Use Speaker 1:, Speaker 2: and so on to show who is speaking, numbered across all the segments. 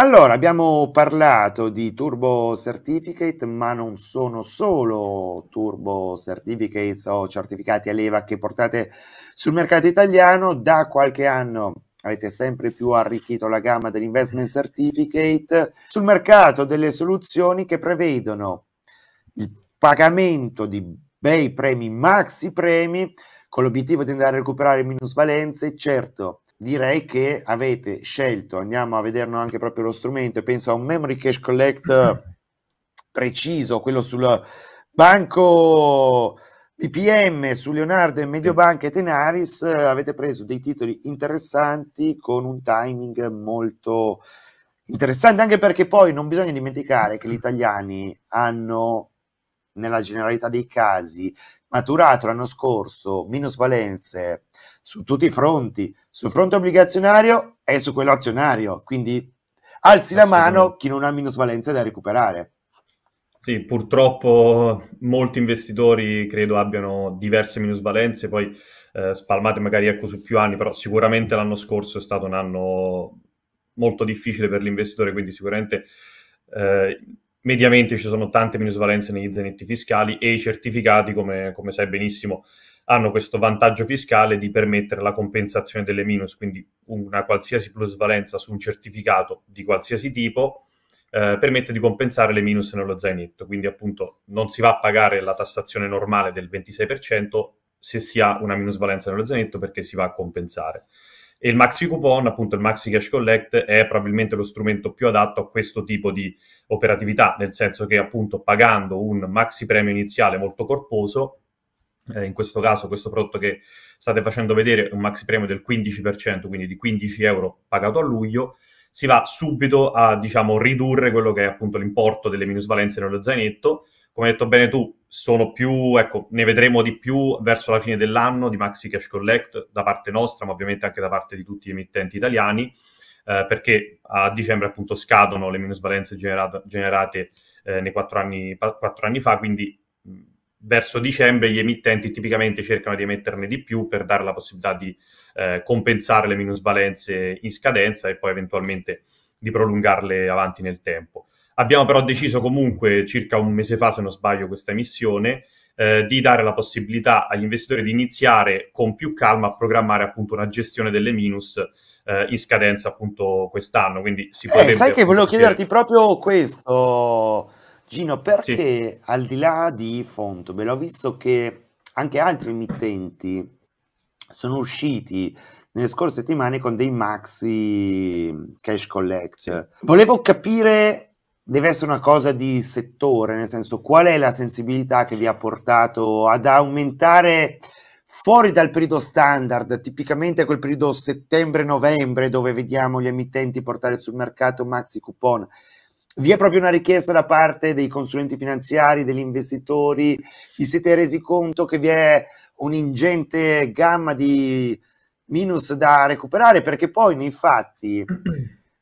Speaker 1: Allora, abbiamo parlato di Turbo Certificate, ma non sono solo Turbo Certificates o certificati a leva che portate sul mercato italiano. Da qualche anno avete sempre più arricchito la gamma dell'investment certificate sul mercato delle soluzioni che prevedono il pagamento di bei premi, maxi premi, con l'obiettivo di andare a recuperare minusvalenze, certo direi che avete scelto, andiamo a vederlo anche proprio lo strumento, penso a un memory cache collect preciso, quello sul banco BPM, su Leonardo e Mediobanca e Tenaris, avete preso dei titoli interessanti con un timing molto interessante, anche perché poi non bisogna dimenticare che gli italiani hanno nella generalità dei casi, maturato l'anno scorso minusvalenze su tutti i fronti, sul fronte obbligazionario e su quello azionario. Quindi alzi la mano chi non ha minusvalenze da recuperare.
Speaker 2: Sì, purtroppo molti investitori credo abbiano diverse minusvalenze, poi eh, spalmate magari ecco su più anni, però sicuramente l'anno scorso è stato un anno molto difficile per l'investitore, quindi sicuramente eh, mediamente ci sono tante minusvalenze negli zainetti fiscali e i certificati, come, come sai benissimo, hanno questo vantaggio fiscale di permettere la compensazione delle minus, quindi una qualsiasi plusvalenza su un certificato di qualsiasi tipo eh, permette di compensare le minus nello zainetto, quindi appunto non si va a pagare la tassazione normale del 26% se si ha una minusvalenza nello zainetto perché si va a compensare. E il maxi coupon, appunto il maxi cash collect, è probabilmente lo strumento più adatto a questo tipo di operatività, nel senso che appunto pagando un maxi premio iniziale molto corposo, eh, in questo caso questo prodotto che state facendo vedere è un maxi premio del 15%, quindi di 15 euro pagato a luglio, si va subito a diciamo ridurre quello che è appunto l'importo delle minusvalenze nello zainetto come hai detto bene tu, sono più, ecco, ne vedremo di più verso la fine dell'anno di Maxi Cash Collect da parte nostra, ma ovviamente anche da parte di tutti gli emittenti italiani, eh, perché a dicembre appunto scadono le minusvalenze generato, generate eh, nei quattro anni, quattro anni, fa, quindi verso dicembre gli emittenti tipicamente cercano di emetterne di più per dare la possibilità di eh, compensare le minusvalenze in scadenza e poi eventualmente di prolungarle avanti nel tempo. Abbiamo però deciso comunque circa un mese fa, se non sbaglio, questa emissione, eh, di dare la possibilità agli investitori di iniziare con più calma a programmare appunto una gestione delle minus eh, in scadenza appunto quest'anno. Quindi si potrebbe... Eh, sai che volevo chiederti
Speaker 1: proprio questo, Gino, perché sì. al di là di Fontobello, ho visto che anche altri emittenti sono usciti nelle scorse settimane con dei maxi cash collect. Sì. Volevo capire deve essere una cosa di settore, nel senso qual è la sensibilità che vi ha portato ad aumentare fuori dal periodo standard, tipicamente quel periodo settembre-novembre dove vediamo gli emittenti portare sul mercato maxi coupon. Vi è proprio una richiesta da parte dei consulenti finanziari, degli investitori, vi siete resi conto che vi è un'ingente gamma di minus da recuperare perché poi nei fatti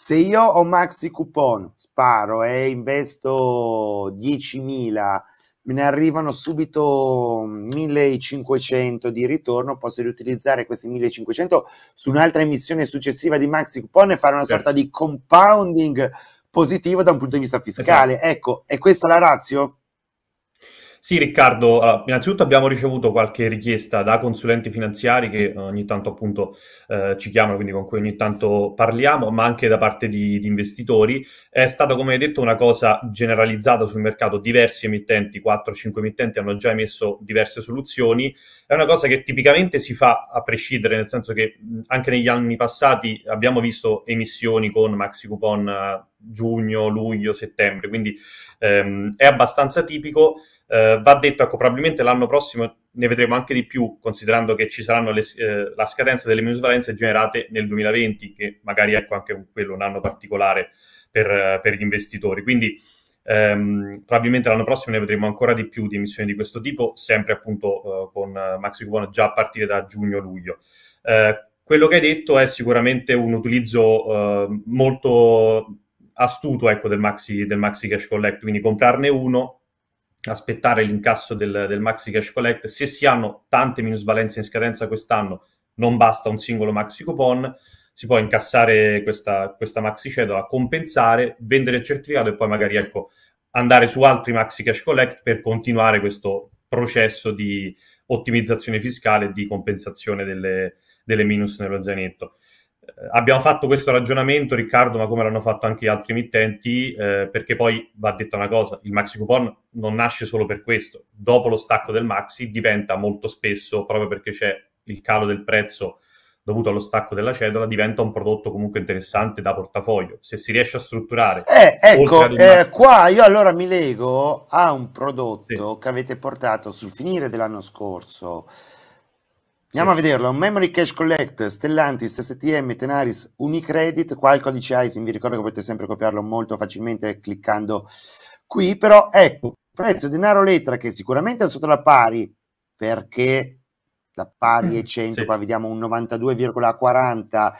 Speaker 1: se io ho maxi coupon, sparo e eh, investo 10.000, me ne arrivano subito 1.500 di ritorno, posso riutilizzare questi 1.500 su un'altra emissione successiva di maxi coupon e fare una sorta certo. di compounding positivo da un punto di vista fiscale. Esatto. Ecco, è questa la razio?
Speaker 2: Sì, Riccardo, allora, innanzitutto abbiamo ricevuto qualche richiesta da consulenti finanziari che eh, ogni tanto appunto eh, ci chiamano, quindi con cui ogni tanto parliamo, ma anche da parte di, di investitori. È stata, come hai detto, una cosa generalizzata sul mercato. Diversi emittenti, 4-5 emittenti, hanno già emesso diverse soluzioni. È una cosa che tipicamente si fa a prescindere, nel senso che anche negli anni passati abbiamo visto emissioni con maxi coupon eh, giugno, luglio, settembre, quindi ehm, è abbastanza tipico. Eh, va detto, ecco, probabilmente l'anno prossimo ne vedremo anche di più, considerando che ci saranno le, eh, la scadenza delle minusvalenze generate nel 2020, che magari ecco anche quello un anno particolare per, per gli investitori. Quindi ehm, probabilmente l'anno prossimo ne vedremo ancora di più di emissioni di questo tipo, sempre appunto eh, con Maxi Coupon già a partire da giugno-luglio. Eh, quello che hai detto è sicuramente un utilizzo eh, molto astuto ecco, del, maxi, del Maxi Cash Collect, quindi comprarne uno aspettare l'incasso del, del maxi cash collect. Se si hanno tante minusvalenze in scadenza quest'anno, non basta un singolo maxi coupon, si può incassare questa, questa maxi cedola, compensare, vendere il certificato e poi magari ecco, andare su altri maxi cash collect per continuare questo processo di ottimizzazione fiscale e di compensazione delle, delle minus nello zainetto abbiamo fatto questo ragionamento, Riccardo, ma come l'hanno fatto anche gli altri emittenti, eh, perché poi va detta una cosa, il maxi coupon non nasce solo per questo, dopo lo stacco del maxi diventa molto spesso, proprio perché c'è il calo del prezzo dovuto allo stacco della cedola, diventa un prodotto comunque interessante da portafoglio. Se si riesce a strutturare... Eh, ecco, ad... eh,
Speaker 1: qua io allora mi lego a un prodotto sì. che avete portato sul finire dell'anno scorso
Speaker 2: Andiamo sì. a vederlo.
Speaker 1: Memory Cash Collect, Stellantis, STM, Tenaris, Unicredit. Qua il codice ISIN, vi ricordo che potete sempre copiarlo molto facilmente cliccando qui. Però ecco, prezzo eh. denaro lettera che sicuramente è sotto la pari perché la pari è 100, mm, sì. qua vediamo un 92,40.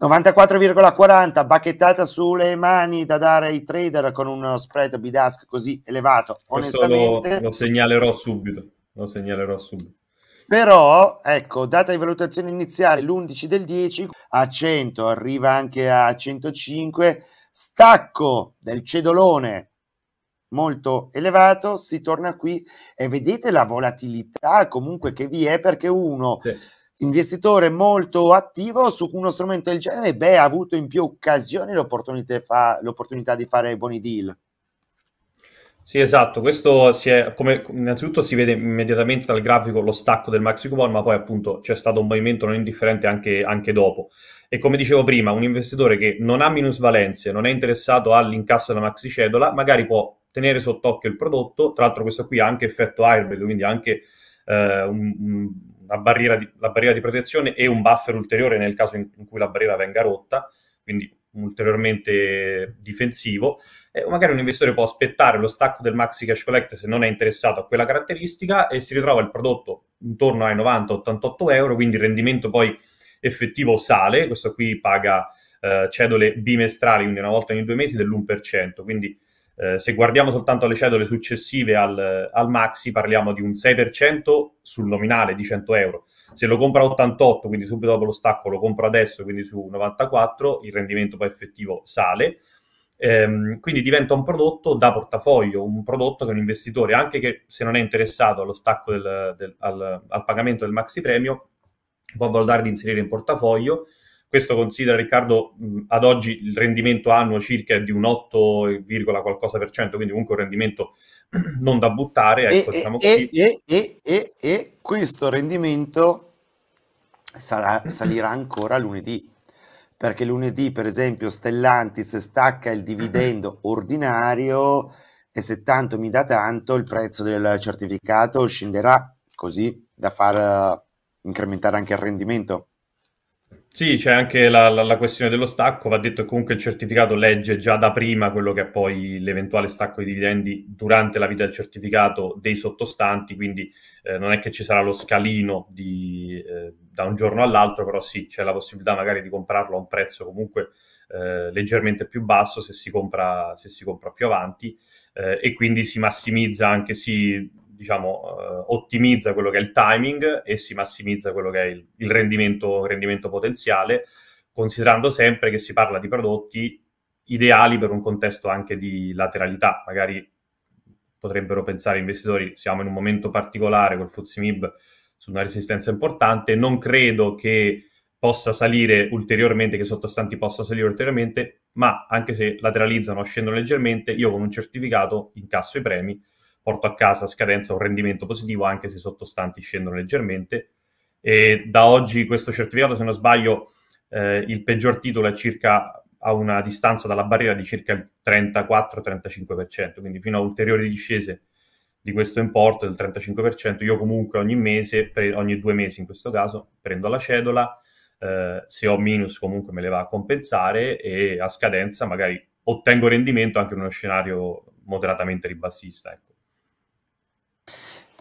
Speaker 1: 94,40 bacchettata sulle mani da dare ai trader con uno spread bidask così elevato. Questo Onestamente, lo, lo
Speaker 2: segnalerò subito. Lo segnalerò
Speaker 1: subito. Però, ecco, data di valutazione iniziale l'11 del 10 a 100, arriva anche a 105, stacco del cedolone molto elevato, si torna qui e vedete la volatilità comunque che vi è perché uno... Sì investitore molto attivo su uno strumento del genere, beh, ha avuto in più occasioni l'opportunità, fa, l'opportunità di fare buoni deal.
Speaker 2: Sì, esatto, questo si è, come innanzitutto si vede immediatamente dal grafico lo stacco del maxi coupon, ma poi appunto c'è stato un movimento non indifferente anche, anche dopo. E come dicevo prima, un investitore che non ha minusvalenze, non è interessato all'incasso della maxi cedola, magari può tenere sott'occhio il prodotto, tra l'altro questo qui ha anche effetto airbag, quindi anche eh, un, una barriera di, la barriera di protezione e un buffer ulteriore nel caso in, in cui la barriera venga rotta, quindi ulteriormente difensivo, eh, magari un investitore può aspettare lo stacco del Maxi Cash Collect se non è interessato a quella caratteristica e si ritrova il prodotto intorno ai 90-88 euro, quindi il rendimento poi effettivo sale, questo qui paga eh, cedole bimestrali, quindi una volta ogni due mesi dell'1%, quindi eh, se guardiamo soltanto le cedole successive al, al Maxi parliamo di un 6% sul nominale di 100 euro, se lo compra a 88, quindi subito dopo lo stacco, lo compra adesso, quindi su 94, il rendimento poi effettivo sale. Ehm, quindi diventa un prodotto da portafoglio, un prodotto che un investitore, anche che se non è interessato allo stacco del, del, al, al pagamento del maxi premio, può valutare di inserire in portafoglio questo considera, Riccardo, mm, ad oggi il rendimento annuo circa di un 8, qualcosa
Speaker 1: per cento, quindi comunque un rendimento
Speaker 2: non da
Speaker 1: buttare. Ecco, e, diciamo e, e, e, e, questo rendimento sarà, salirà ancora lunedì, perché lunedì, per esempio, Stellantis stacca il dividendo ordinario e se tanto mi dà tanto, il prezzo del certificato scenderà così da far eh, incrementare anche il rendimento.
Speaker 2: Sì, c'è anche la, la, la, questione dello stacco, va detto che comunque il certificato legge già da prima quello che è poi l'eventuale stacco di dividendi durante la vita del certificato dei sottostanti, quindi eh, non è che ci sarà lo scalino di, eh, da un giorno all'altro, però sì, c'è la possibilità magari di comprarlo a un prezzo comunque eh, leggermente più basso se si compra, se si compra più avanti eh, e quindi si massimizza anche, si diciamo, eh, ottimizza quello che è il timing e si massimizza quello che è il, il rendimento, rendimento potenziale, considerando sempre che si parla di prodotti ideali per un contesto anche di lateralità. Magari potrebbero pensare investitori, siamo in un momento particolare col FUZIMIB su una resistenza importante, non credo che possa salire ulteriormente, che i sottostanti possa salire ulteriormente, ma anche se lateralizzano o scendono leggermente, io con un certificato incasso i premi porto a casa a scadenza un rendimento positivo anche se i sottostanti scendono leggermente. E da oggi questo certificato, se non sbaglio, eh, il peggior titolo è circa a una distanza dalla barriera di circa il 34-35%, quindi fino a ulteriori discese di questo importo del 35%, io comunque ogni mese, ogni due mesi in questo caso, prendo la cedola, eh, se ho minus comunque me le va a compensare e a scadenza magari ottengo rendimento anche in uno scenario moderatamente ribassista. Ecco.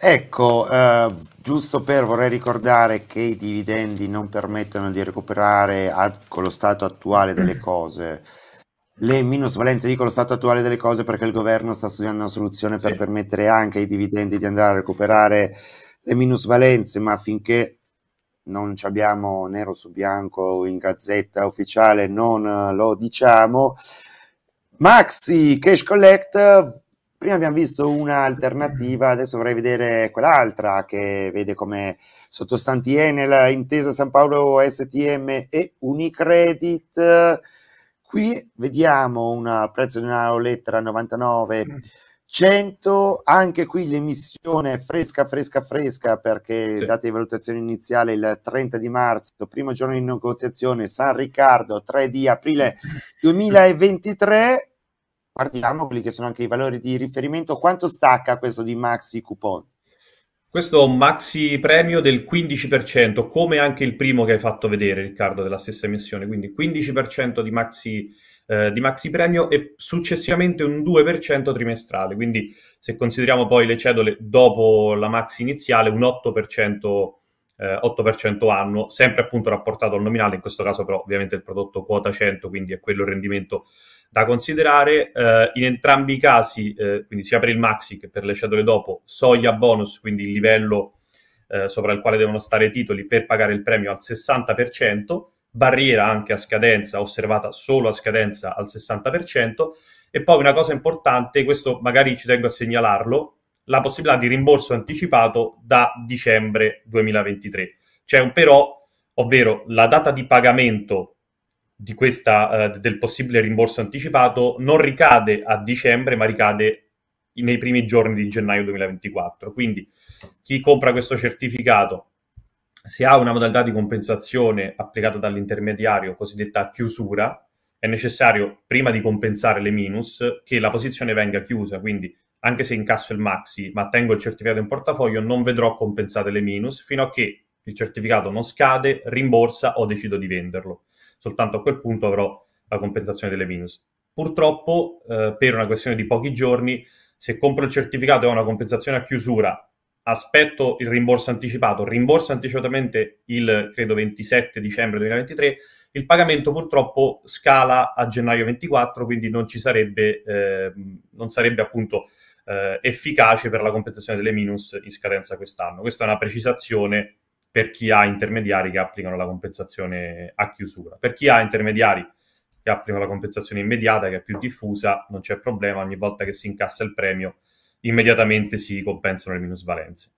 Speaker 1: Ecco, eh, giusto per vorrei ricordare che i dividendi non permettono di recuperare a, con lo stato attuale delle mm. cose le minusvalenze, dico lo stato attuale delle cose perché il governo sta studiando una soluzione sì. per permettere anche ai dividendi di andare a recuperare le minusvalenze, ma finché non ci abbiamo nero su bianco in gazzetta ufficiale non eh, lo diciamo. Maxi Cash Collect Prima abbiamo visto un'alternativa, adesso vorrei vedere quell'altra che vede come sottostanti Enel, Intesa San Paolo STM e Unicredit. Qui vediamo un prezzo di una lettera 99. 100, mm. anche qui l'emissione fresca, fresca, fresca, perché sì. date di valutazione iniziale il 30 di marzo, primo giorno di negoziazione, San Riccardo, 3 di aprile 2023, mm guardiamo quelli che sono anche i valori di riferimento. Quanto stacca questo di maxi coupon?
Speaker 2: Questo maxi premio del 15%, come anche il primo che hai fatto vedere, Riccardo, della stessa emissione. Quindi 15% di maxi, eh, di maxi premio e successivamente un 2% trimestrale. Quindi se consideriamo poi le cedole dopo la maxi iniziale, un 8% 8% eh, anno, sempre appunto rapportato al nominale, in questo caso però ovviamente il prodotto quota 100, quindi è quello il rendimento da considerare. Eh, in entrambi i casi, eh, quindi sia per il maxi che per le scatole dopo, soglia bonus, quindi il livello eh, sopra il quale devono stare i titoli per pagare il premio al 60%, barriera anche a scadenza, osservata solo a scadenza al 60%, e poi una cosa importante, questo magari ci tengo a segnalarlo, la possibilità di rimborso anticipato da dicembre 2023. C'è un però, ovvero la data di pagamento di questa, eh, del possibile rimborso anticipato non ricade a dicembre, ma ricade nei primi giorni di gennaio 2024. Quindi chi compra questo certificato, se ha una modalità di compensazione applicata dall'intermediario, cosiddetta chiusura, è necessario, prima di compensare le minus, che la posizione venga chiusa, quindi anche se incasso il maxi, ma tengo il certificato in portafoglio, non vedrò compensate le minus fino a che il certificato non scade, rimborsa o decido di venderlo. Soltanto a quel punto avrò la compensazione delle minus. Purtroppo, eh, per una questione di pochi giorni, se compro il certificato e ho una compensazione a chiusura aspetto il rimborso anticipato, rimborso anticipatamente il credo 27 dicembre 2023, il pagamento purtroppo scala a gennaio 24, quindi non ci sarebbe, eh, non sarebbe appunto eh, efficace per la compensazione delle minus in scadenza quest'anno. Questa è una precisazione per chi ha intermediari che applicano la compensazione a chiusura. Per chi ha intermediari che applicano la compensazione immediata, che è più diffusa, non c'è problema, ogni volta che si incassa il premio immediatamente si compensano le minusvalenze.